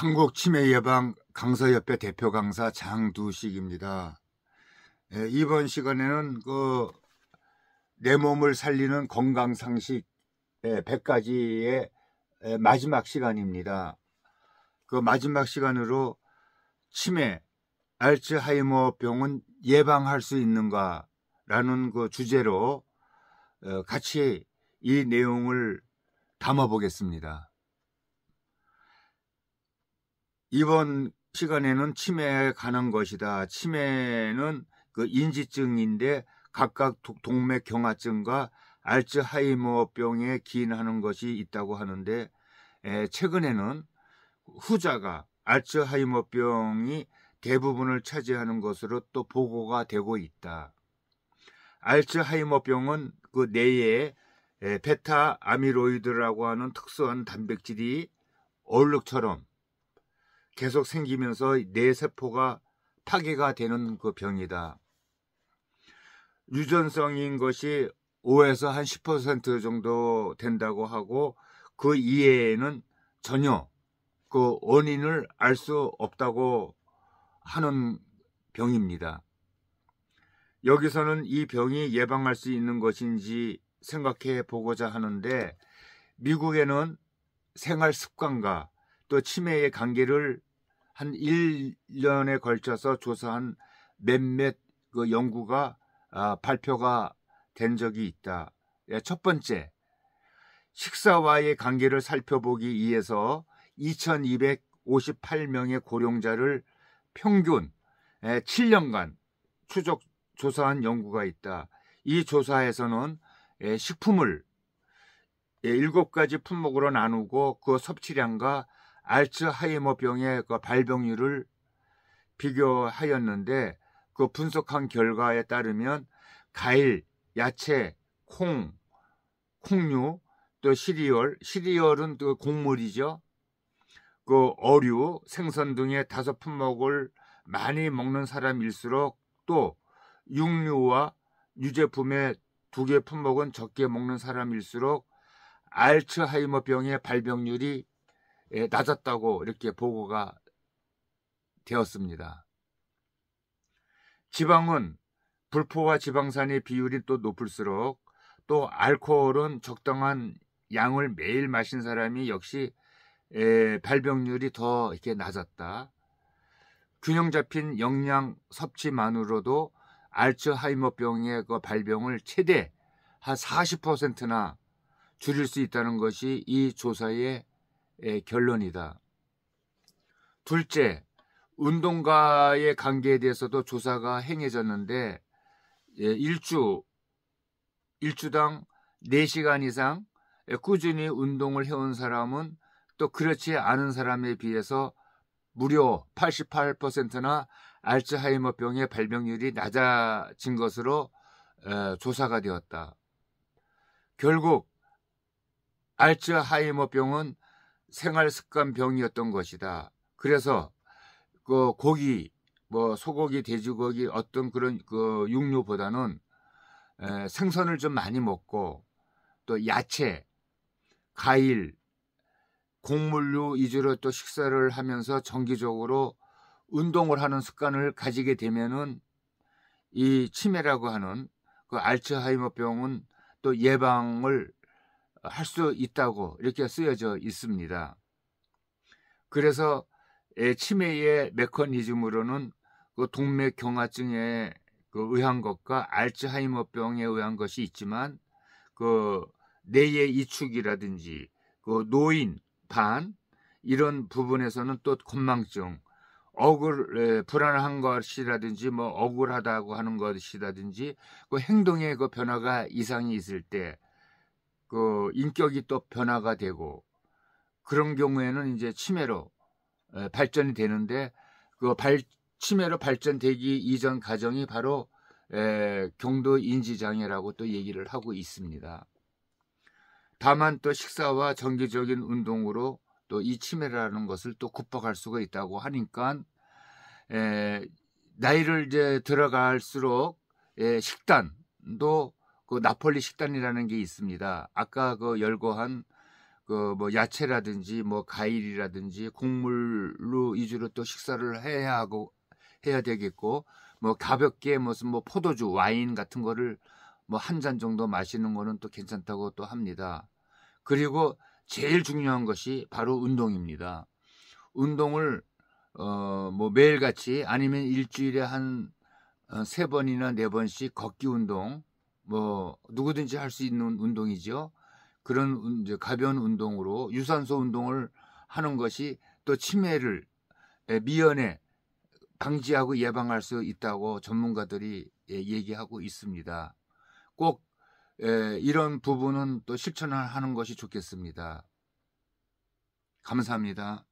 한국 치매 예방 강서협회 대표 강사 장두식입니다. 예, 이번 시간에는 그 내 몸을 살리는 건강 상식 100가지의 예, 예, 마지막 시간입니다. 그 마지막 시간으로 치매 알츠하이머병은 예방할 수 있는가라는 그 주제로 어, 같이 이 내용을 담아보겠습니다. 이번 시간에는 치매에 관한 것이다. 치매는 그 인지증인데 각각 동맥 경화증과 알츠하이머병에 기인하는 것이 있다고 하는데 최근에는 후자가 알츠하이머병이 대부분을 차지하는 것으로 또 보고가 되고 있다. 알츠하이머병은 그 뇌에 베타 아미로이드라고 하는 특수한 단백질이 얼룩처럼 계속 생기면서 뇌 세포가 파괴가 되는 그 병이다. 유전성인 것이 5에서 한 10% 정도 된다고 하고 그 이외에는 전혀 그 원인을 알 수 없다고 하는 병입니다. 여기서는 이 병이 예방할 수 있는 것인지 생각해 보고자 하는데 미국에는 생활 습관과 또 치매의 관계를 한 1년에 걸쳐서 조사한 몇몇 그 연구가 아, 발표가 된 적이 있다. 예, 첫 번째, 식사와의 관계를 살펴보기 위해서 2258명의 고령자를 평균 7년간 예, 추적 조사한 연구가 있다. 이 조사에서는 예, 식품을 7가지 품목으로 나누고 그 섭취량과 알츠하이머병의 그 발병률을 비교하였는데 그 분석한 결과에 따르면 과일, 야채, 콩, 콩류, 또 시리얼, 시리얼은 또 곡물이죠. 그 어류, 생선 등의 다섯 품목을 많이 먹는 사람일수록 또 육류와 유제품의 두 개 품목은 적게 먹는 사람일수록 알츠하이머병의 발병률이 예, 낮았다고 이렇게 보고가 되었습니다. 지방은 불포화 지방산의 비율이 또 높을수록 또 알코올은 적당한 양을 매일 마신 사람이 역시 예, 발병률이 더 이렇게 낮았다. 균형 잡힌 영양 섭취만으로도 알츠하이머병의 그 발병을 최대 한 40%나 줄일 수 있다는 것이 이 조사의 결론이다. 둘째, 운동가의 관계에 대해서도 조사가 행해졌는데 예, 일주 일주당 4시간 이상 꾸준히 운동을 해온 사람은 또 그렇지 않은 사람에 비해서 무려 88%나 알츠하이머병의 발병률이 낮아진 것으로 어, 조사가 되었다. 결국 알츠하이머병은 생활 습관 병이었던 것이다. 그래서 그 고기 뭐 소고기, 돼지고기 어떤 그런 그 육류보다는 에, 생선을 좀 많이 먹고 또 야채, 과일, 곡물류 위주로 또 식사를 하면서 정기적으로 운동을 하는 습관을 가지게 되면은 이 치매라고 하는 그 알츠하이머병은 또 예방을 할수 있다고 이렇게 쓰여져 있습니다. 그래서 치매의 메커니즘으로는 그 동맥경화증에 그 의한 것과 알츠하이머병에 의한 것이 있지만 그 뇌의 이축이라든지 그 노인 반 이런 부분에서는 또 건망증 억울 불안한 것이라든지 뭐 억울하다고 하는 것이라든지 그 행동의 그 변화가 이상이 있을 때그 인격이 또 변화가 되고 그런 경우에는 이제 치매로 발전이 되는데 그 발, 치매로 발전되기 이전 과정이 바로 에, 경도 인지장애라고 또 얘기를 하고 있습니다. 다만 또 식사와 정기적인 운동으로 또 이 치매라는 것을 또 극복할 수가 있다고 하니까 에, 나이를 이제 들어갈수록 에, 식단도 그 나폴리 식단이라는 게 있습니다. 아까 그 열거한 그 뭐 야채라든지 뭐 과일이라든지 국물로 위주로 또 식사를 해야 하고 해야 되겠고 뭐 가볍게 무슨 뭐 포도주 와인 같은 거를 뭐 한 잔 정도 마시는 거는 또 괜찮다고 또 합니다. 그리고 제일 중요한 것이 바로 운동입니다. 운동을 어 뭐 매일같이 아니면 일주일에 한세 어, 번이나 네 번씩 걷기 운동 뭐 누구든지 할 수 있는 운동이죠. 그런 이제 가벼운 운동으로 유산소 운동을 하는 것이 또 치매를 미연에 방지하고 예방할 수 있다고 전문가들이 예, 얘기하고 있습니다. 꼭 이런 부분은 또 실천을 하는 것이 좋겠습니다. 감사합니다.